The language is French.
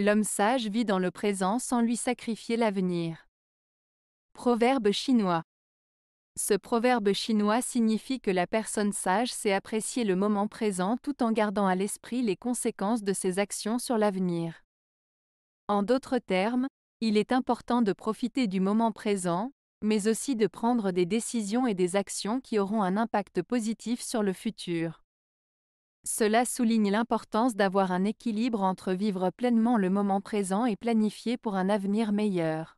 L'homme sage vit dans le présent sans lui sacrifier l'avenir. Proverbe chinois. Ce proverbe chinois signifie que la personne sage sait apprécier le moment présent tout en gardant à l'esprit les conséquences de ses actions sur l'avenir. En d'autres termes, il est important de profiter du moment présent, mais aussi de prendre des décisions et des actions qui auront un impact positif sur le futur. Cela souligne l'importance d'avoir un équilibre entre vivre pleinement le moment présent et planifier pour un avenir meilleur.